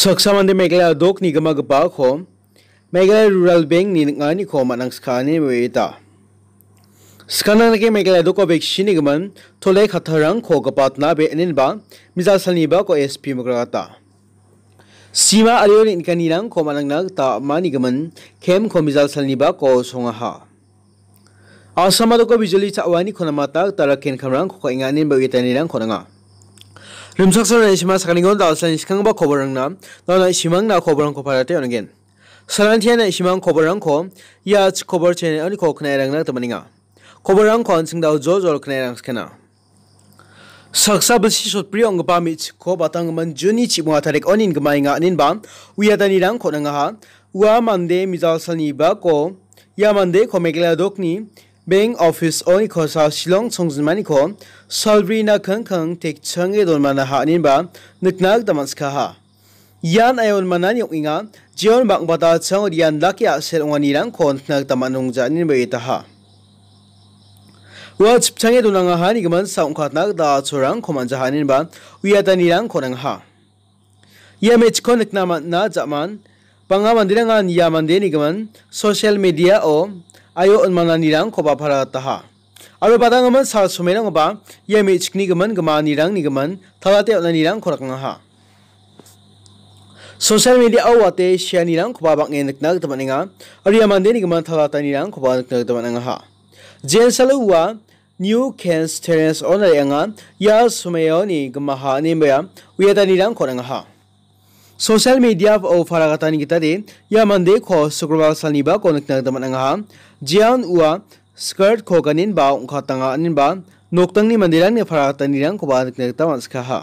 सक्सा मंदिर मेघालय दोग निगम खोम मेघालय रूरल बैंक निगानी खोम अनंगा स्कना के मेघालय दो कोवैक्सीन निगम थोले खाथर खो पातना बे अन मिजासल को एस पी मग्रता सीमा अलियो इनका खोम अलंगा निगम खेम खो मिजासल को सोहा असम को बिजली चावानी खोनमा तरक् खेन खमर खोखा इंगा निब इतनी खोनगा rimsaksar shima sakanigon da alsan shikang ba koborang na na na shimang na koborang ko parate ongen salan tian na shimang koborang ko ya ch kobor chen ani ko knai rang na tamaninga koborang ko ansing da jo jo knai rang skena saksa bisi shot pri ong ba mi ch ko batang man juni chi mo atarek onin gmainga anin ba uya dani rang ko nanga ha uwa mande mizal sani ba ko ya mande ko megla dokni b e n g of f i c e own kosa silong c h o n g z i n m a n i ko salbrina khangkhang tekchang e dolmana ha ninba n u k n a g damanska ha yan ayon manan yok inga jion bang bata chang o d i a n lakya sel o ngani rang kon nak d a m a n u n g ja nin b a i ta ha wa chipchang e dolanga ha ni gaman saung k a t n a g da chorang k o m a n ja ha ninba uyatani rang konang ha ya mech k o n u k na m a na jaman banga mandirang an ya mandeni gaman social media o ayo unmana nirang koba para taha aro badang gaman sar sumerang ba yemi chikni gaman gama nirang ni gaman thalate ona nirang korakanga ha sosial media awate shia nirang koba bak ngen nakna gata maninga aro yamande ni gaman thalata nirang koba nakna gata teman ha jen saluwa new cans terence ona yang ya sumeyo ni gama ha ni ba uyata nirang koranga ha social media ओ फरागतानि गितादे या मन्दे खो शुक्रबार सालनिबा कोनक नगदमन अंगा जियान उवा skirt खोगनिन बा उंखा तंगा अनिबा नोकतंगनि मन्दिरान ने फरागतानि रंग को बादक नगदम अस्खा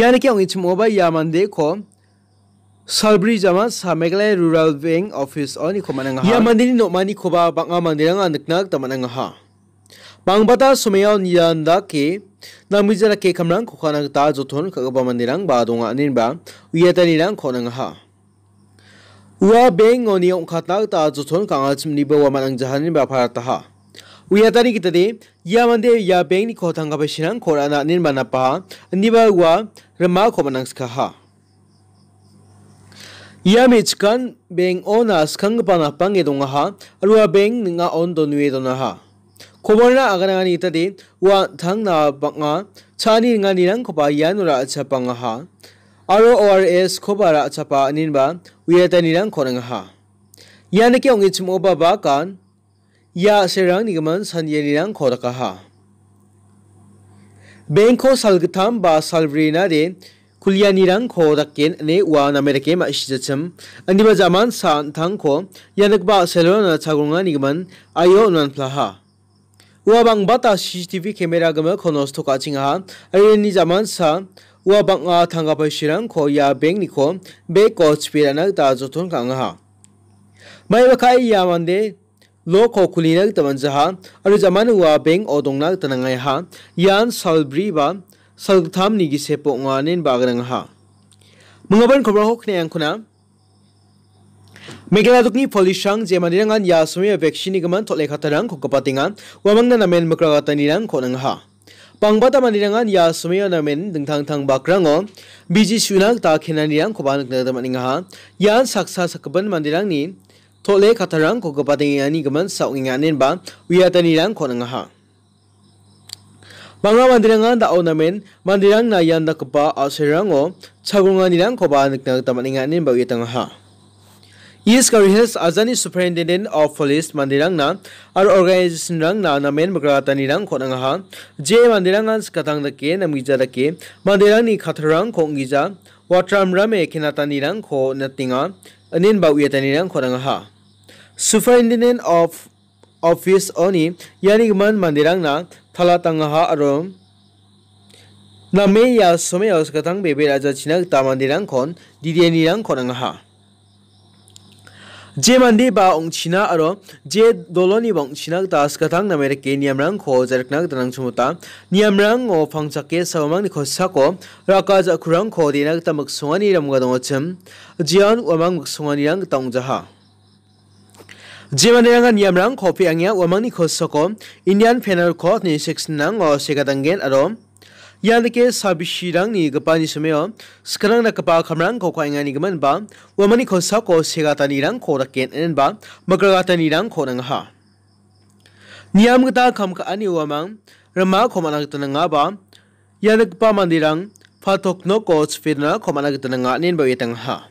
यानि के उंगिच मोबाइल या मन्दे खो सलब्री जमा सामेगले रुरल बैंक ऑफिस ओनि खमनंगा या मन्दिनि नोमानि खोबा बांगा मन्दिरांग अनक नगदमन अंगा Pangbata sumeo niyanda ke namijana ke kamrang kukanang ta jothon kagabamanirang badonga aninba uyatanirang konang ha. Ua beng ngoni ongkatnak ta jothon kangachimni bawaman ang jahanin ba parataha. Uyatani kitade yamande ya beng ni kotang kabashinang korana aninba napaha aniba ua rama komanang skaha. Yamichkan beng ona skangpa napang edonga ha alua beng nga on donue donaha. Kobona agana ngani tadi wa thang na banga chani ngani rang kopa yanura achapanga ha. Aro ORS kobara achapa anin ba wiatani rang konang ha. Yana ki ongi chimo ba ba kan ya serang nigaman sanyani rang koraka ha. Bengko salgatam ba salvrina de kulyanirang ko dakin ne wa namerake ma ishijachim andiba jaman san thang ko yanakba selona chagunga nigman ayo nan plaha. ua bangba ta CCTV camera gama konos toka chinga arini jaman sa ua banga thanga pai sirang ko ya bank ni ko be ko chpirana ta jothon kanga ha mai bakai ya mande lo ko kulina taman jaha aru jaman ua bank odongna tanangai ha yan salbri ba saltham ni gi sepo nganen bagrang ha मंगबन खबर हखने अंखना Megala dukni polishang je manirang ya sumia vaccine gaman tole katarang ko kapatinga wamang na namen mukra gatanirang ko nang ha Pangbata manirangan ya sumi namen deng tang bakrango biji shunang ta khenanirang ko banak na maninga ha ya saksa sakban mandirang ni tole katarang ko kapatinga ni gaman saunginganen ba wiatanirang ko nang ha Bangga mandirangan da men mandirang na yan da kapa asirango chagunganirang ko banak na maninga nin ba wiatang ha इस कारीहस अजानी superintendent of police मंदिरंगना और organisation रंग नमेन बग्रातनी रंग खोनंगा जे मंदिरंगा कतांग के नमीजा दके मंदिरंगनी खथरंग खोंगीजा वाट्राम रमे खिनातानी रंग खो नतिंगा अनिन बाउयतानी रंग खोनंगा सुपरिटेंडेंट ऑफ ऑफिस ओनी यानी मन मंदिरंगना थलातंगा अरो नमे या समय अस कतांग बेबे राजा छिना तामंदिरंग खोन दिदेनी रंग खोनंगा jemandi je jarknak namere ke niamrang ba ongchina aro ba ongchina das ka thang danang doloni kho ज े म t द ी बा ओ ं a छ ि न ा अ र n जे दोलोनी बोंगछिना दास ko ां ग a म े र े के नियमरंग खो ज र क a ा a द न o ग छुमता नियमरंग ओ फ ं a स क े सवमंग नि खोसाको रकाज अखुरंग खो दिनग त म n सोंगनी र म a ा दोंगछम जियान ओ म a ग a ों n न ी रंग त ं ग ज ह i 제만이랑 n 니암랑 커피 양이야 워망니 코스코 인디안 패널 코니 섹스낭 어 g e n aro sabi shirang ni gapani sumeo skrang na kapa khamrang ko khainga ni gaman ba wamani ko sa ko segata ni rang ko raken en ba magragata ni rang ko nang ha niam gata ka ani wamang rama ko manag tu nga ba yalik pa mandirang phatok no ko sfirna ko manag tu nin ba yetang ha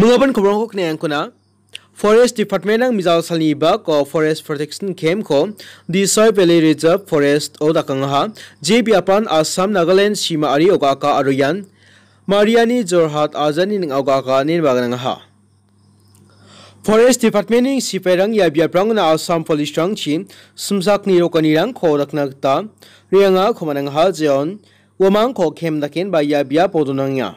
मंगबन खबर को अंकना forest department आं मिजाव सालनि बा को forest protection camp को दि सय valley reserve forest ओ दाकंहा जे बियापान आसाम नागालैंड सीमा आरि ओगाका आरुयान मारियानी जोरहाट आजानी निंग ओगाका नि बागनंहा फॉरेस्ट डिपार्टमेंट नि सिपेरंग या बियाप्रंग ना आसाम पुलिस रंग छी सुमसाक नि रोकनि रंग को रखनागता रियांगा खमानंहा जेन वमांग को खेम दकेन बाया या बिया पोदोनंगा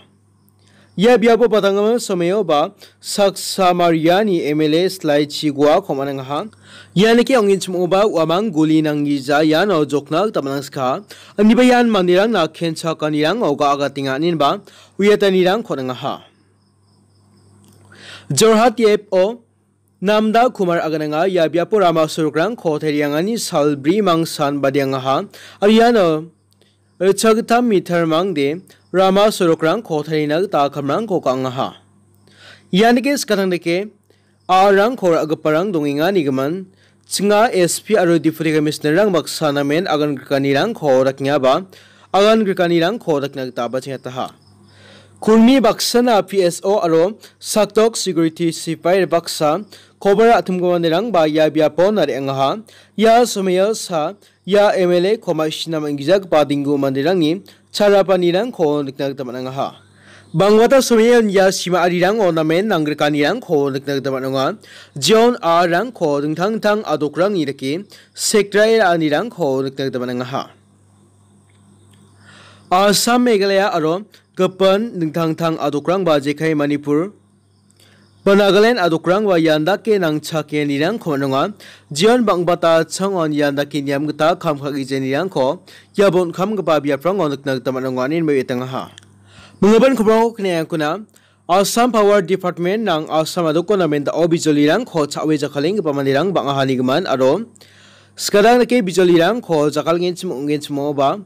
Ya biapo patangama someo ba sak samariani emele slai chigwa komanang hang. Yani ki angin chumo ba wamang guli nangi za yan o joknak tamanang ska. Ani ba yan manirang na kencha kanirang o ga agatinganin ba uyatanirang konang ha. Jorhat yep o नामदा Kumar अगनंगा या ब्यापो रामा सुरग्रां खोथेरियांगानी सालब्री मांग सान बदियांगा हा अरियानो छगथाम मिथर मांग दे rama surokrang kho tharinag ta khamrang ko kangaha yanike skatang deke arang khor agparang donginga nigaman chinga sp aro deputy commissioner rang baksana men agan grikani rang kho raknya ba agan grikani rang kho rakna ta ba chetaha kurmi baksana pso aro satok security sipai baksa Kobara atumgomanirang ponare ba biya ya ngaha sumeya ya ो a र अथुमगोन रंग बा या ब्यापो नर एंगहा या सुमेय सा या ए म ए a A a ो म ा शिनम अंगिजाक प ा t ि m a n a ngaha b a n g ा र ा प ा न ि रंग ख a s क न क a म न ं ग ह ा ब ां ग व ा त n सुमेयन या सीमा आ र ि र ां k t a ा म े न नांग्रकानि र a ग खो न क न n तमनंगा जोन आर रंग खो दुंथांग थांग आदोक्रंग इरके सेक्रेटरी आनि र ं a खो a क a क तमनंगा आसाम म े घ ा a य आ र n गपन नंथांग थांग आदोक्रंग बा ज े a i manipur Panagalan adukrang wa yanda ke nang chake nirang ko nonga jian bang bata chang on yanda ke nyam gata kham khagi je nirang ko yabon kham ga ba bia prang on nak tam nonga nin me tang ha mungaban khobro kne kuna Assam Power Department nang Assam adukona men da obijoli rang ko chawe jakhaling ga pamanirang bang ahani gman aro skadang ke bijoli rang ko jakal ngin chim ngin chim ba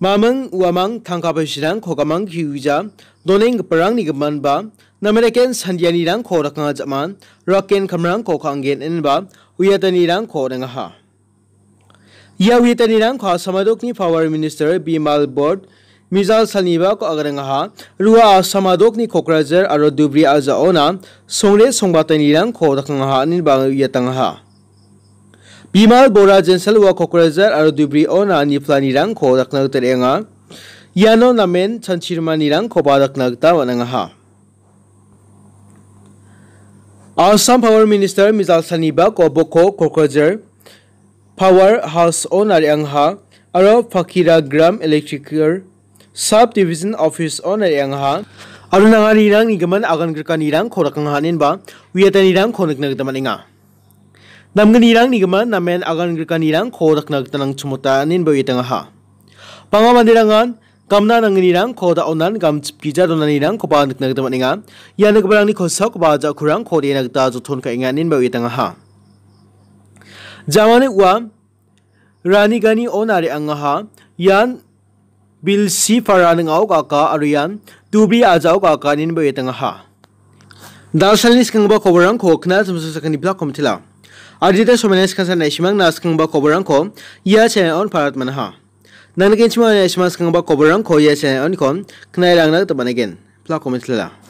mamang uamang thangka pa shirang ko gamang hiuja doneng prang ni gman ba नमेरेकेन संजानी रंग खो रखा जमान रॉकेन खमरंग खो खांगेन इनबा हुयतनी रंग खो रंगा या हुयतनी रंग खा समादोकनी पावर मिनिस्टर बीमाल बोर्ड मिजाल सलीबा को अगर रंगा रुआ समादोकनी कोकराजर अरो दुब्री आजा ओना सोंगले सोंगबातनी रंग खो रखा निबा हुयतंगा बीमाल बोरा जेंसल व कोकराजर अरो दुब्री ओना निफ्लानी रंग खो रखना उतरेगा यानो नमेन संचिरमा निरंग खोपा रखना उतावनंगा Assam Power Minister Mizal Saniba Koboko Kokojer Power House Yang Ha aro Fakira Gram Electrical Sub Division Office Owner Yang aro nangari rang nigaman agan gerka nirang korakang hanin ba wiyata nirang konak nagdaman inga Namgan nirang nigaman namen agan gerka nirang korak nagdanang chumuta Nin ba wiyata nga ha Pangamandirangan कमना नंगनीरंग खोदा ओनन गम pizza दोनानीरंग खोबा नगत मनिंगा यानक बरांगनी खोसक बाजा खुरंग खोदे नगता जथोन का इंगा निन बय तंगा हा जावाने उवा रानीगानी ओनारे अंगा हा यान बिलसी फरानंगाव काका अरियान तुबी आजाव काका निन बय तंगा हा दासलनि सिखंगबा खबरंग खोखना जमसखनि ब्लॉक कमथिला आरजिते समनेस खसा खो या channel nang nagin chima ni ashmas kang ba koborang ko ya chen on kon knai lang nag taban again pla comment la